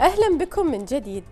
أهلا بكم من جديد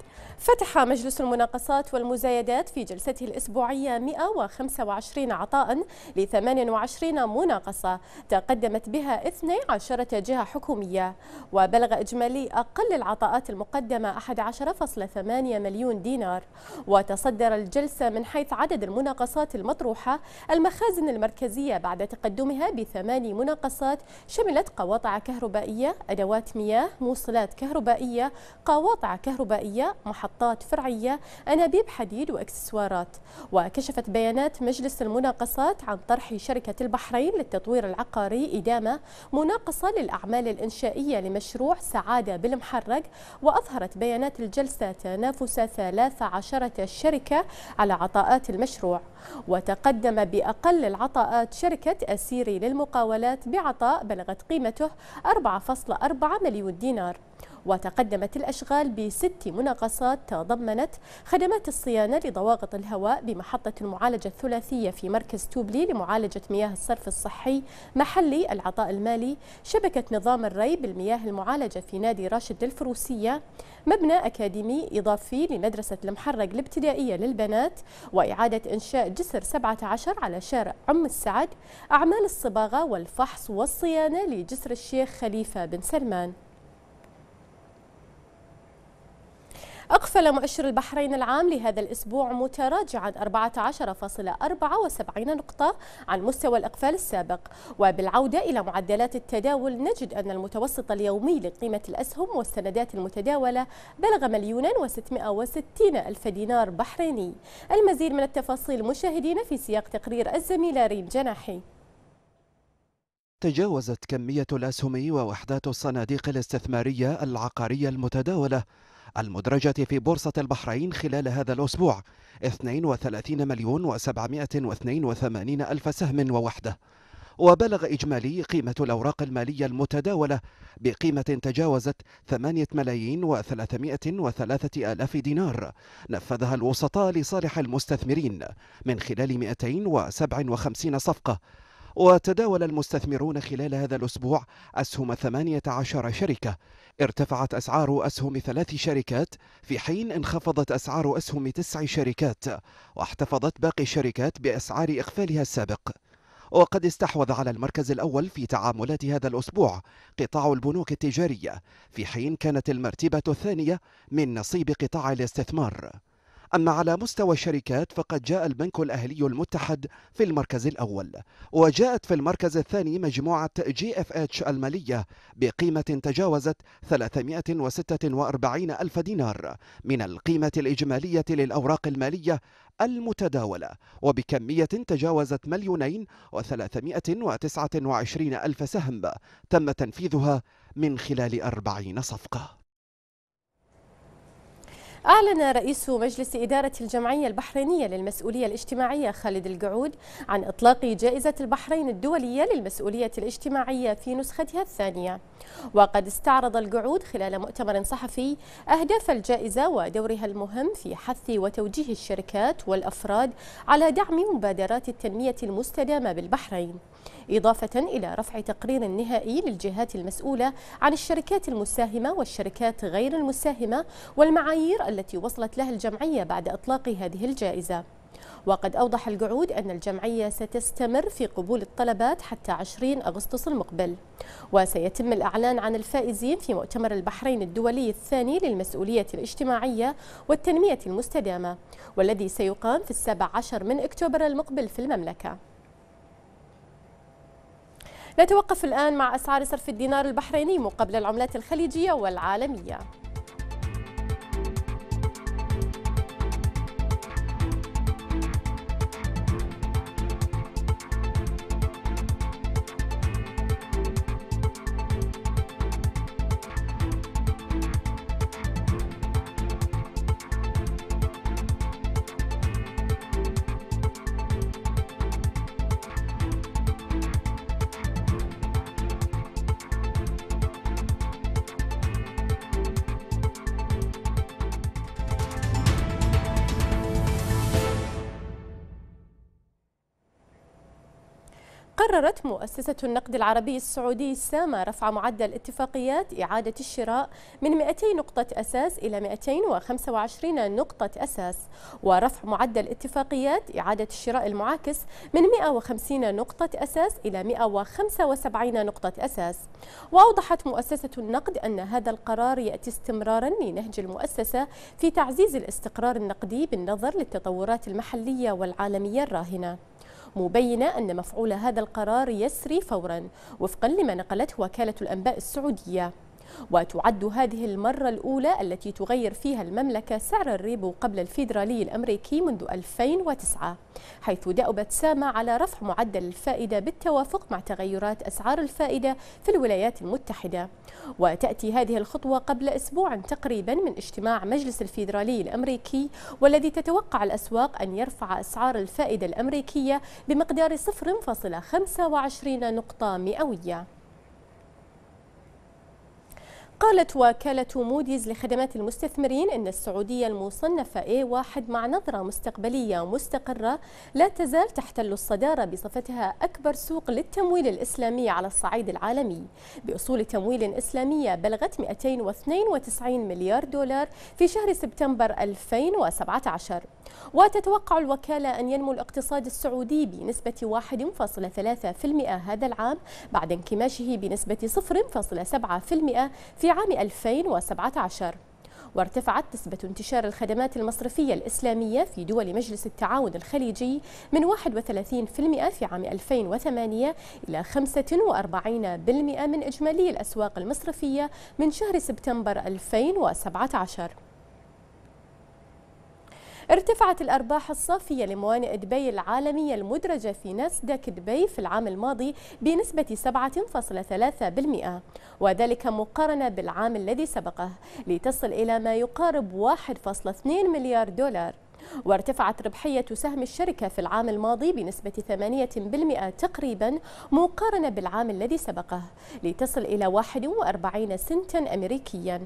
فتح مجلس المناقصات والمزايدات في جلسته الأسبوعية 125 عطاء ل 28 مناقصة تقدمت بها 12 جهة حكومية وبلغ إجمالي أقل العطاءات المقدمة 11.8 مليون دينار وتصدر الجلسة من حيث عدد المناقصات المطروحة المخازن المركزية بعد تقدمها بثماني مناقصات شملت قواطع كهربائية أدوات مياه موصلات كهربائية قواطع كهربائية محطات محطات فرعية أنابيب حديد وإكسسوارات وكشفت بيانات مجلس المناقصات عن طرح شركة البحرين للتطوير العقاري إدامة مناقصة للأعمال الإنشائية لمشروع سعادة بالمحرق وأظهرت بيانات الجلسة تنافس 13 شركة على عطاءات المشروع وتقدم بأقل العطاءات شركة أسيري للمقاولات بعطاء بلغت قيمته 4.4 مليون دينار وتقدمت الأشغال بست مناقصات تضمنت خدمات الصيانة لضواغط الهواء بمحطة المعالجة الثلاثية في مركز توبلي لمعالجة مياه الصرف الصحي محلي العطاء المالي شبكة نظام الري بالمياه المعالجة في نادي راشد للفروسية مبنى أكاديمي إضافي لمدرسة المحرق الابتدائية للبنات وإعادة إنشاء جسر 17 على شارع أم السعد أعمال الصباغة والفحص والصيانة لجسر الشيخ خليفة بن سلمان أقفل مؤشر البحرين العام لهذا الأسبوع متراجعا 14.74 نقطة عن مستوى الإقفال السابق وبالعودة إلى معدلات التداول نجد أن المتوسط اليومي لقيمة الأسهم والسندات المتداولة بلغ مليون و660 ألف دينار بحريني المزيد من التفاصيل مشاهدينا في سياق تقرير الزميلة ريم جناحي تجاوزت كمية الأسهم ووحدات الصناديق الاستثمارية العقارية المتداولة المدرجة في بورصة البحرين خلال هذا الأسبوع 32 مليون و782 ألف سهم ووحدة وبلغ إجمالي قيمة الأوراق المالية المتداولة بقيمة تجاوزت 8 ملايين و303 آلاف دينار نفذها الوسطاء لصالح المستثمرين من خلال 257 صفقة وتداول المستثمرون خلال هذا الأسبوع أسهم 18 شركة ارتفعت أسعار أسهم ثلاث شركات في حين انخفضت أسعار أسهم تسع شركات واحتفظت باقي الشركات بأسعار إقفالها السابق وقد استحوذ على المركز الأول في تعاملات هذا الأسبوع قطاع البنوك التجارية في حين كانت المرتبة الثانية من نصيب قطاع الاستثمار أما على مستوى الشركات فقد جاء البنك الأهلي المتحد في المركز الأول وجاءت في المركز الثاني مجموعة جي اف اتش المالية بقيمة تجاوزت 346 ألف دينار من القيمة الإجمالية للأوراق المالية المتداولة وبكمية تجاوزت مليونين و329 ألف سهم تم تنفيذها من خلال 40 صفقة أعلن رئيس مجلس إدارة الجمعية البحرينية للمسؤولية الاجتماعية خالد القعود عن إطلاق جائزة البحرين الدولية للمسؤولية الاجتماعية في نسختها الثانية وقد استعرض القعود خلال مؤتمر صحفي أهداف الجائزة ودورها المهم في حث وتوجيه الشركات والأفراد على دعم مبادرات التنمية المستدامة بالبحرين إضافة إلى رفع تقرير نهائي للجهات المسؤولة عن الشركات المساهمة والشركات غير المساهمة والمعايير التي وصلت لها الجمعية بعد إطلاق هذه الجائزة وقد أوضح القعود أن الجمعية ستستمر في قبول الطلبات حتى 20 أغسطس المقبل وسيتم الأعلان عن الفائزين في مؤتمر البحرين الدولي الثاني للمسؤولية الاجتماعية والتنمية المستدامة والذي سيقام في 17 من أكتوبر المقبل في المملكة نتوقف الآن مع أسعار صرف الدينار البحريني مقابل العملات الخليجية والعالمية قررت مؤسسة النقد العربي السعودي السامة رفع معدل اتفاقيات إعادة الشراء من 200 نقطة أساس إلى 225 نقطة أساس ورفع معدل اتفاقيات إعادة الشراء المعاكس من 150 نقطة أساس إلى 175 نقطة أساس وأوضحت مؤسسة النقد أن هذا القرار يأتي استمرارا لنهج المؤسسة في تعزيز الاستقرار النقدي بالنظر للتطورات المحلية والعالمية الراهنة مبينة أن مفعول هذا القرار يسري فورا وفقا لما نقلته وكالة الأنباء السعودية وتعد هذه المرة الأولى التي تغير فيها المملكة سعر الريبو قبل الفيدرالي الأمريكي منذ 2009 حيث دأبت ساما على رفع معدل الفائدة بالتوافق مع تغيرات أسعار الفائدة في الولايات المتحدة وتأتي هذه الخطوة قبل أسبوع تقريبا من اجتماع مجلس الفيدرالي الأمريكي والذي تتوقع الأسواق أن يرفع أسعار الفائدة الأمريكية بمقدار 0.25 نقطة مئوية قالت وكالة موديز لخدمات المستثمرين أن السعودية المصنفة A1 مع نظرة مستقبلية مستقرة لا تزال تحتل الصدارة بصفتها أكبر سوق للتمويل الإسلامي على الصعيد العالمي بأصول تمويل إسلامية بلغت 292 مليار دولار في شهر سبتمبر 2017 وتتوقع الوكالة أن ينمو الاقتصاد السعودي بنسبة 1.3% هذا العام بعد انكماشه بنسبة 0.7% في عام 2017 وارتفعت نسبة انتشار الخدمات المصرفية الإسلامية في دول مجلس التعاون الخليجي من 31% في عام 2008 إلى 45% من إجمالي الأسواق المصرفية من شهر سبتمبر 2017 ارتفعت الأرباح الصافية لموانئ دبي العالمية المدرجة في ناسداك دبي في العام الماضي بنسبة 7.3% وذلك مقارنة بالعام الذي سبقه لتصل إلى ما يقارب 1.2 مليار دولار وارتفعت ربحية سهم الشركة في العام الماضي بنسبة 8% تقريبا مقارنة بالعام الذي سبقه لتصل إلى 41 سنتا أمريكيا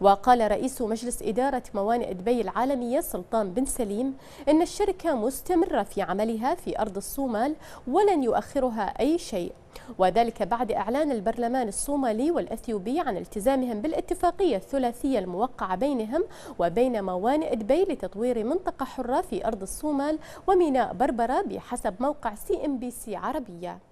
وقال رئيس مجلس إدارة موانئ دبي العالمية سلطان بن سليم إن الشركة مستمرة في عملها في أرض الصومال ولن يؤخرها أي شيء وذلك بعد إعلان البرلمان الصومالي والأثيوبي عن التزامهم بالاتفاقية الثلاثية الموقعة بينهم وبين موانئ دبي لتطوير منطقة حرة في أرض الصومال وميناء بربرة بحسب موقع سي ام بي سي عربية